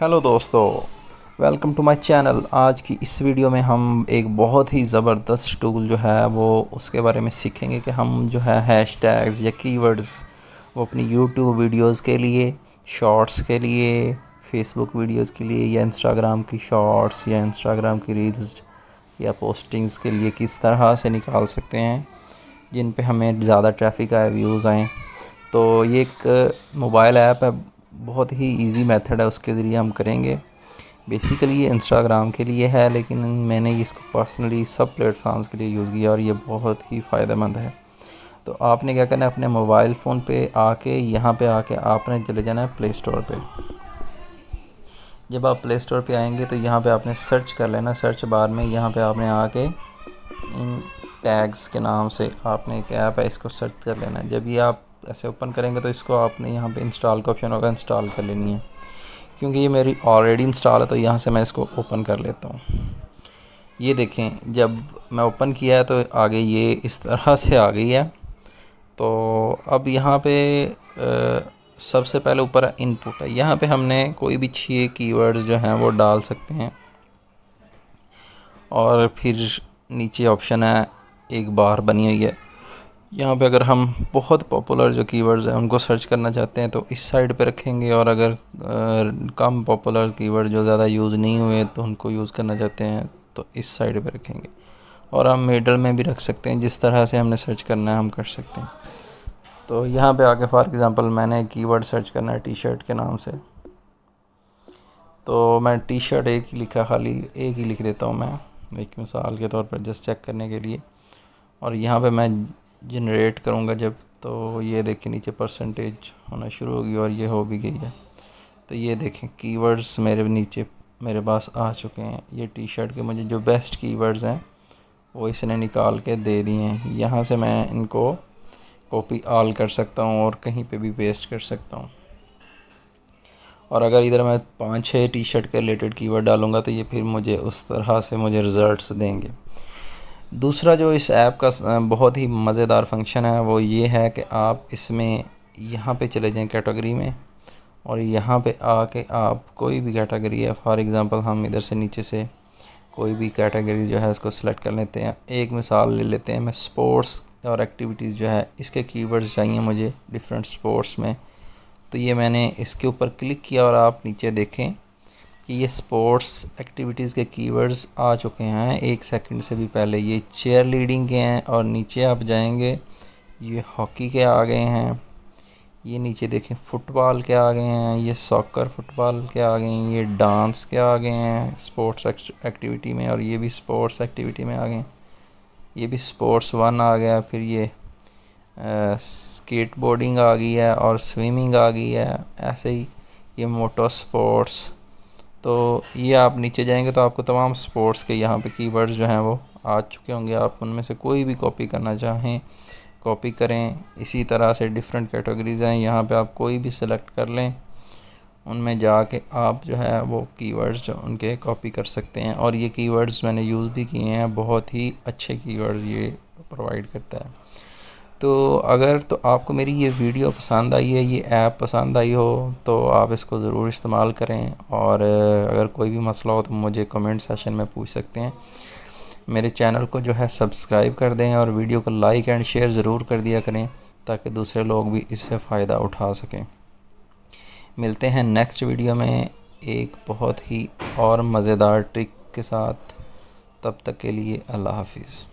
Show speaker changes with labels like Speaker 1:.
Speaker 1: hello दोस्तों welcome to my channel आज की इस वीडियो में हम एक बहुत ही ज़बरदस्त टूल जो है वो उसके बारे में सीखेंगे कि हम जो है हैश टैग्स या कीवर्ड्स वो अपनी यूट्यूब वीडियोस के लिए शॉर्ट्स के लिए फेसबुक वीडियोस के लिए या इंस्टाग्राम की शॉर्ट्स या इंस्टाग्राम की रील्स या पोस्टिंग्स के लिए किस तरह से निकाल सकते हैं जिन पर हमें ज़्यादा ट्रैफिक आए व्यूज़ आएँ तो ये एक मोबाइल ऐप है बहुत ही इजी मेथड है उसके ज़रिए हम करेंगे बेसिकली ये इंस्टाग्राम के लिए है लेकिन मैंने इसको पर्सनली सब प्लेटफॉर्म्स के लिए यूज़ किया और ये बहुत ही फ़ायदेमंद है तो आपने क्या करना है अपने मोबाइल फ़ोन पे आके यहाँ पे आके आपने चले जाना है प्ले स्टोर पे जब आप प्ले स्टोर पे आएंगे तो यहाँ पे आपने सर्च कर लेना सर्च बार में यहाँ पे आपने आके इन टैग्स के नाम से आपने एक ऐप है इसको सर्च कर लेना जब ये आप ऐसे ओपन करेंगे तो इसको आपने यहाँ पे इंस्टॉल का ऑप्शन होगा इंस्टॉल कर लेनी है क्योंकि ये मेरी ऑलरेडी इंस्टॉल है तो यहाँ से मैं इसको ओपन कर लेता हूँ ये देखें जब मैं ओपन किया है तो आगे ये इस तरह से आ गई है तो अब यहाँ पे आ, सबसे पहले ऊपर इनपुट है यहाँ पे हमने कोई भी छः कीवर्ड्स जो हैं वो डाल सकते हैं और फिर नीचे ऑप्शन है एक बार बनी हुई है यहाँ पे अगर हम बहुत पॉपुलर जो कीवर्ड्स हैं उनको सर्च करना चाहते हैं तो इस साइड पे रखेंगे और अगर आ, कम पॉपुलर कीवर्ड जो ज़्यादा यूज़ नहीं हुए तो उनको यूज़ करना चाहते हैं तो इस साइड पे रखेंगे और हम मेडल में भी रख सकते हैं जिस तरह से हमने सर्च करना है हम कर सकते हैं तो यहाँ पे आके फॉर एग्ज़ाम्पल मैंने कीवर्ड सर्च करना है टी शर्ट के नाम से तो मैं टी शर्ट एक ही लिखा खाली एक ही लिख देता हूँ मैं एक मिसाल के तौर पर जस्ट चेक करने के लिए और यहाँ पे मैं जनरेट करूँगा जब तो ये देखें नीचे परसेंटेज होना शुरू होगी और ये हो भी गई है तो ये देखें कीवर्ड्स मेरे नीचे मेरे पास आ चुके हैं ये टी शर्ट के मुझे जो बेस्ट कीवर्ड्स हैं वो इसने निकाल के दे दिए हैं यहाँ से मैं इनको कॉपी आल कर सकता हूँ और कहीं पे भी पेस्ट कर सकता हूँ और अगर इधर मैं पाँच छः टी शर्ट के रिलेटेड कीवर्ड डालूँगा तो ये फिर मुझे उस तरह से मुझे रिज़ल्ट्स देंगे दूसरा जो इस ऐप का बहुत ही मज़ेदार फंक्शन है वो ये है कि आप इसमें यहाँ पे चले जाएं कैटेगरी में और यहाँ पे आके आप कोई भी कैटेगरी है फॉर एग्ज़ांपल हम इधर से नीचे से कोई भी कैटेगरी जो है उसको सिलेक्ट कर लेते हैं एक मिसाल ले लेते हैं मैं स्पोर्ट्स और एक्टिविटीज़ जो है इसके कीवर्ड्स चाहिए मुझे डिफरेंट स्पोर्ट्स में तो ये मैंने इसके ऊपर क्लिक किया और आप नीचे देखें कि ये स्पोर्ट्स एक्टिविटीज़ के कीवर्ड्स आ चुके हैं एक सेकंड से भी पहले ये चेयर लीडिंग के हैं और नीचे आप जाएंगे ये हॉकी के आ गए हैं ये नीचे देखें फुटबॉल के आ गए हैं ये सॉकर फुटबॉल के आ गए हैं ये डांस के आ गए हैं स्पोर्ट्स एक्टिविटी में और ये भी स्पोर्ट्स एक्टिविटी में आ गए ये भी स्पोर्ट्स वन आ गया फिर ये स्केट बोर्डिंग आ गई है और स्विमिंग आ गई है ऐसे ही ये मोटर स्पोर्ट्स तो ये आप नीचे जाएंगे तो आपको तमाम स्पोर्ट्स के यहाँ पे कीवर्ड्स जो हैं वो आ चुके होंगे आप उनमें से कोई भी कॉपी करना चाहें कॉपी करें इसी तरह से डिफरेंट कैटेगरीज हैं यहाँ पे आप कोई भी सिलेक्ट कर लें उनमें जाके आप जो है वो कीवर्ड्स जो उनके कॉपी कर सकते हैं और ये कीवर्ड्स मैंने यूज़ भी किए हैं बहुत ही अच्छे कीवर्ड्स ये प्रोवाइड करता है तो अगर तो आपको मेरी ये वीडियो पसंद आई है ये ऐप पसंद आई हो तो आप इसको ज़रूर इस्तेमाल करें और अगर कोई भी मसला हो तो मुझे कमेंट सेशन में पूछ सकते हैं मेरे चैनल को जो है सब्सक्राइब कर दें और वीडियो को लाइक एंड शेयर ज़रूर कर दिया करें ताकि दूसरे लोग भी इससे फ़ायदा उठा सकें मिलते हैं नेक्स्ट वीडियो में एक बहुत ही और मज़ेदार ट्रिक के साथ तब तक के लिए अल्लाह हाफिज़